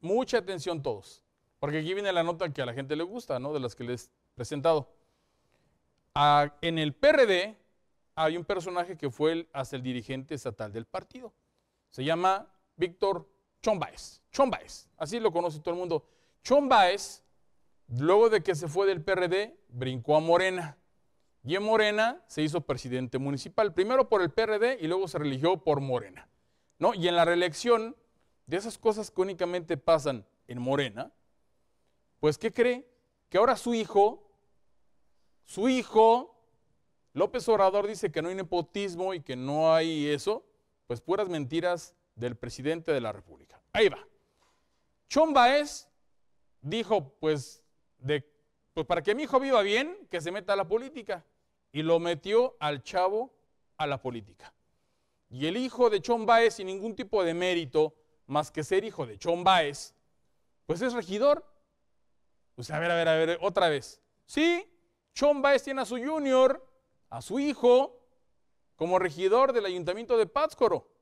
Mucha atención todos, porque aquí viene la nota que a la gente le gusta, ¿no? De las que les he presentado. en el PRD hay un personaje que fue el, hasta el dirigente estatal del partido. Se llama Víctor Chombaez. Chombaez, así lo conoce todo el mundo. Chombaez, luego de que se fue del PRD, brincó a Morena. Y en Morena se hizo presidente municipal, primero por el PRD y luego se religió por Morena. ¿no? Y en la reelección de esas cosas que únicamente pasan en Morena, pues ¿qué cree? Que ahora su hijo, su hijo, López Obrador dice que no hay nepotismo y que no hay eso, pues puras mentiras del presidente de la República. Ahí va. Baez dijo, pues, pues para que mi hijo viva bien, que se meta a la política. Y lo metió al chavo a la política. Y el hijo de Baez sin ningún tipo de mérito, más que ser hijo de Chon Baez, pues es regidor. Pues a ver, a ver, a ver, otra vez. Sí, Chon Baez tiene a su junior, a su hijo, como regidor del ayuntamiento de Pátzcoro.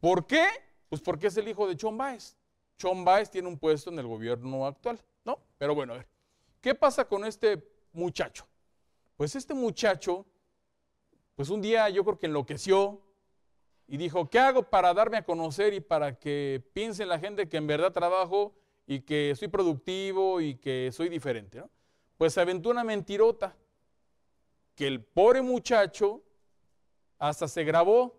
¿Por qué? Pues porque es el hijo de Chon Baez. Chon Baez tiene un puesto en el gobierno actual, ¿no? Pero bueno, a ver, ¿qué pasa con este muchacho? Pues este muchacho, pues un día yo creo que enloqueció, y dijo, ¿qué hago para darme a conocer y para que piense la gente que en verdad trabajo y que soy productivo y que soy diferente? Pues se aventó una mentirota que el pobre muchacho hasta se grabó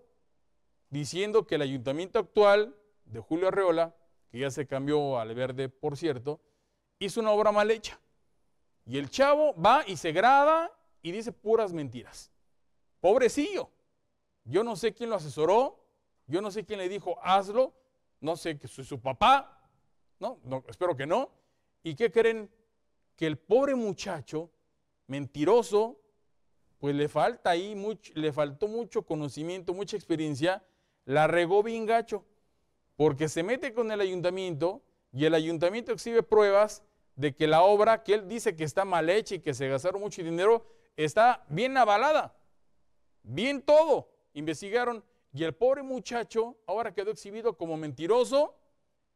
diciendo que el ayuntamiento actual de Julio Arreola, que ya se cambió al verde, por cierto, hizo una obra mal hecha. Y el chavo va y se graba y dice puras mentiras. Pobrecillo. Yo no sé quién lo asesoró, yo no sé quién le dijo hazlo, no sé que su papá, no, espero que no. ¿Y qué creen? Que el pobre muchacho, mentiroso, pues le falta ahí, le faltó mucho conocimiento, mucha experiencia, la regó bien gacho, porque se mete con el ayuntamiento y el ayuntamiento exhibe pruebas de que la obra que él dice que está mal hecha y que se gastaron mucho dinero, está bien avalada, bien todo investigaron y el pobre muchacho ahora quedó exhibido como mentiroso,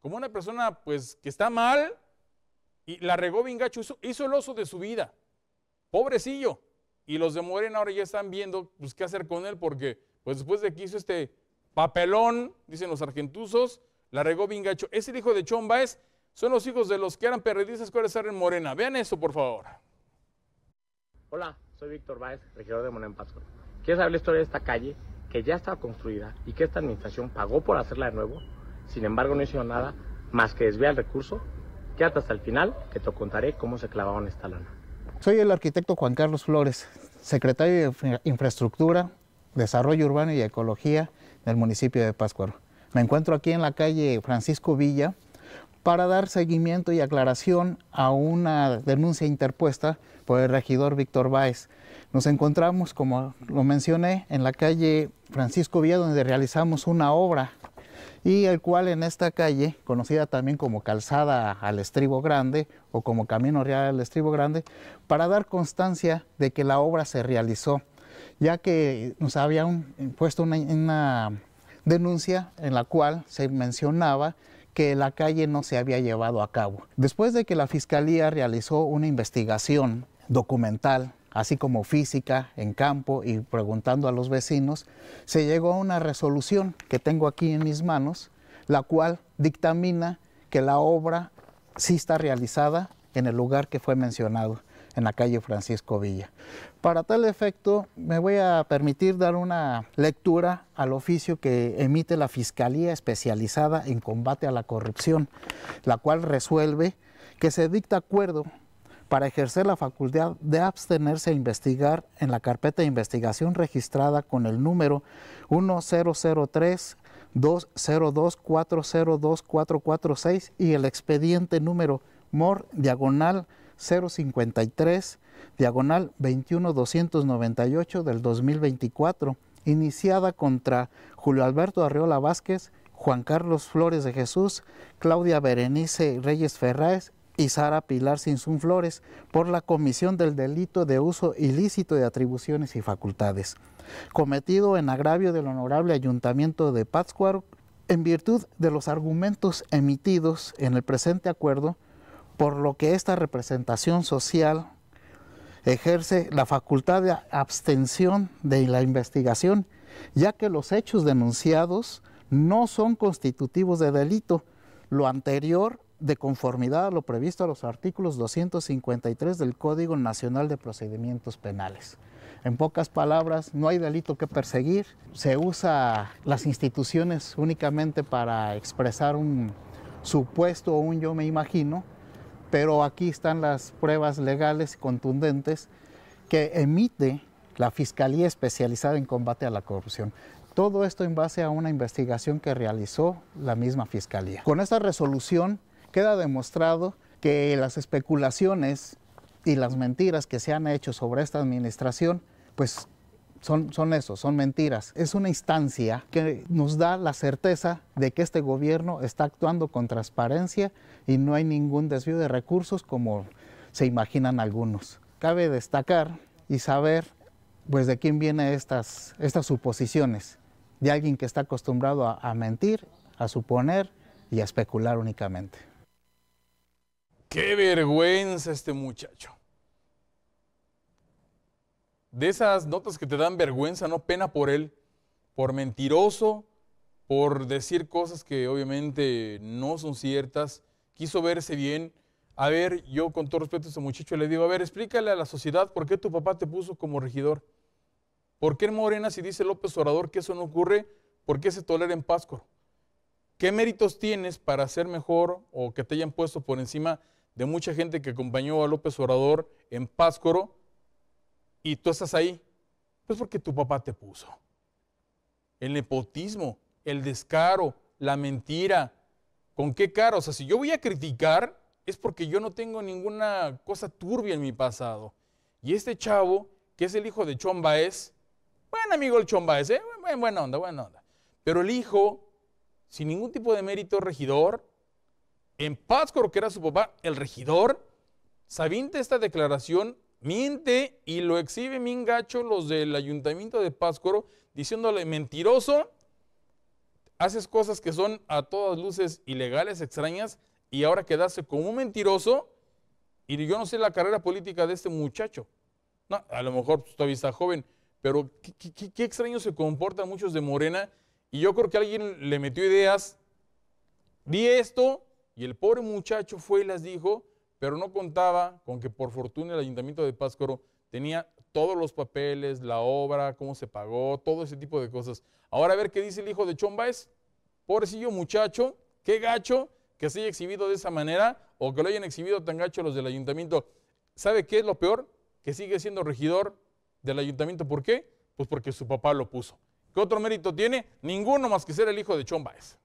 como una persona pues que está mal y la regó bien hizo, el oso de su vida. Pobrecillo. Y los de Morena ahora ya están viendo pues qué hacer con él porque pues después de que hizo este papelón, dicen los argentuzos, la regó bien gacho. Es hijo de Chon Baez, son los hijos de los que eran periodistas que ahora en Morena. Vean eso, por favor. Hola, soy Víctor Baez, regidor de Morena en ¿Quieres saber la historia de esta calle que ya estaba construida y que esta administración pagó por hacerla de nuevo? Sin embargo, no hizo nada más que desviar el recurso. Quédate hasta el final que te contaré cómo se clavaron esta lana. Soy el arquitecto Juan Carlos Flores, secretario de Infraestructura, Desarrollo Urbano y Ecología del municipio de Pátzcuaro. Me encuentro aquí en la calle Francisco Villa, para dar seguimiento y aclaración a una denuncia interpuesta por el regidor Víctor Báez. Nos encontramos, como lo mencioné, en la calle Francisco Villa, donde realizamos una obra y el cual en esta calle, conocida también como Calzada al Estribo Grande o como Camino Real al Estribo Grande, para dar constancia de que la obra se realizó, ya que nos habían puesto una denuncia en la cual se mencionaba que la calle no se había llevado a cabo. Después de que la Fiscalía realizó una investigación documental, así como física, en campo y preguntando a los vecinos, se llegó a una resolución que tengo aquí en mis manos, la cual dictamina que la obra sí está realizada en el lugar que fue mencionado en la calle Francisco Villa. Para tal efecto, me voy a permitir dar una lectura al oficio que emite la Fiscalía Especializada en Combate a la Corrupción, la cual resuelve que se dicta acuerdo para ejercer la facultad de abstenerse a investigar en la carpeta de investigación registrada con el número 1003 446 y el expediente número MOR diagonal 053, diagonal 21298 del 2024, iniciada contra Julio Alberto arriola Vázquez, Juan Carlos Flores de Jesús, Claudia Berenice Reyes Ferráez y Sara Pilar Sinsun Flores por la comisión del delito de uso ilícito de atribuciones y facultades, cometido en agravio del honorable Ayuntamiento de Pátzcuaro en virtud de los argumentos emitidos en el presente acuerdo por lo que esta representación social ejerce la facultad de abstención de la investigación, ya que los hechos denunciados no son constitutivos de delito. Lo anterior, de conformidad a lo previsto a los artículos 253 del Código Nacional de Procedimientos Penales. En pocas palabras, no hay delito que perseguir. Se usa las instituciones únicamente para expresar un supuesto o un yo me imagino, pero aquí están las pruebas legales contundentes que emite la Fiscalía Especializada en Combate a la Corrupción. Todo esto en base a una investigación que realizó la misma Fiscalía. Con esta resolución queda demostrado que las especulaciones y las mentiras que se han hecho sobre esta administración, pues son, son eso, son mentiras. Es una instancia que nos da la certeza de que este gobierno está actuando con transparencia y no hay ningún desvío de recursos como se imaginan algunos. Cabe destacar y saber pues de quién vienen estas, estas suposiciones, de alguien que está acostumbrado a mentir, a suponer y a especular únicamente. Qué vergüenza este muchacho de esas notas que te dan vergüenza, no pena por él, por mentiroso, por decir cosas que obviamente no son ciertas, quiso verse bien. A ver, yo con todo respeto a ese muchacho le digo, a ver, explícale a la sociedad por qué tu papá te puso como regidor. ¿Por qué en Morena, si dice López Obrador que eso no ocurre, por qué se tolera en Páscoro, ¿Qué méritos tienes para ser mejor o que te hayan puesto por encima de mucha gente que acompañó a López Obrador en Páscoro, y tú estás ahí? Pues porque tu papá te puso. El nepotismo, el descaro, la mentira. ¿Con qué cara? O sea, si yo voy a criticar, es porque yo no tengo ninguna cosa turbia en mi pasado. Y este chavo, que es el hijo de Chombaes, buen amigo el Chon ¿eh? buena, onda, buena onda. Pero el hijo, sin ningún tipo de mérito regidor, en lo que era su papá, el regidor, sabiente esta declaración miente y lo exhibe gacho los del ayuntamiento de Páscuaro, diciéndole mentiroso, haces cosas que son a todas luces ilegales, extrañas, y ahora quedaste como un mentiroso, y yo no sé la carrera política de este muchacho. No, a lo mejor pues, todavía está joven, pero qué, extraño se comportan muchos de Morena, y yo creo que alguien le metió ideas, di esto, y el pobre muchacho fue y las dijo, pero no contaba con que por fortuna el ayuntamiento de Páscoro tenía todos los papeles, la obra, cómo se pagó, todo ese tipo de cosas. Ahora a ver qué dice el hijo de Chombaes, Pobrecillo muchacho, qué gacho que se haya exhibido de esa manera o que lo hayan exhibido tan gacho los del ayuntamiento. ¿Sabe qué es lo peor? Que sigue siendo regidor del ayuntamiento. ¿Por qué? Pues porque su papá lo puso. ¿Qué otro mérito tiene? Ninguno más que ser el hijo de Chombaes.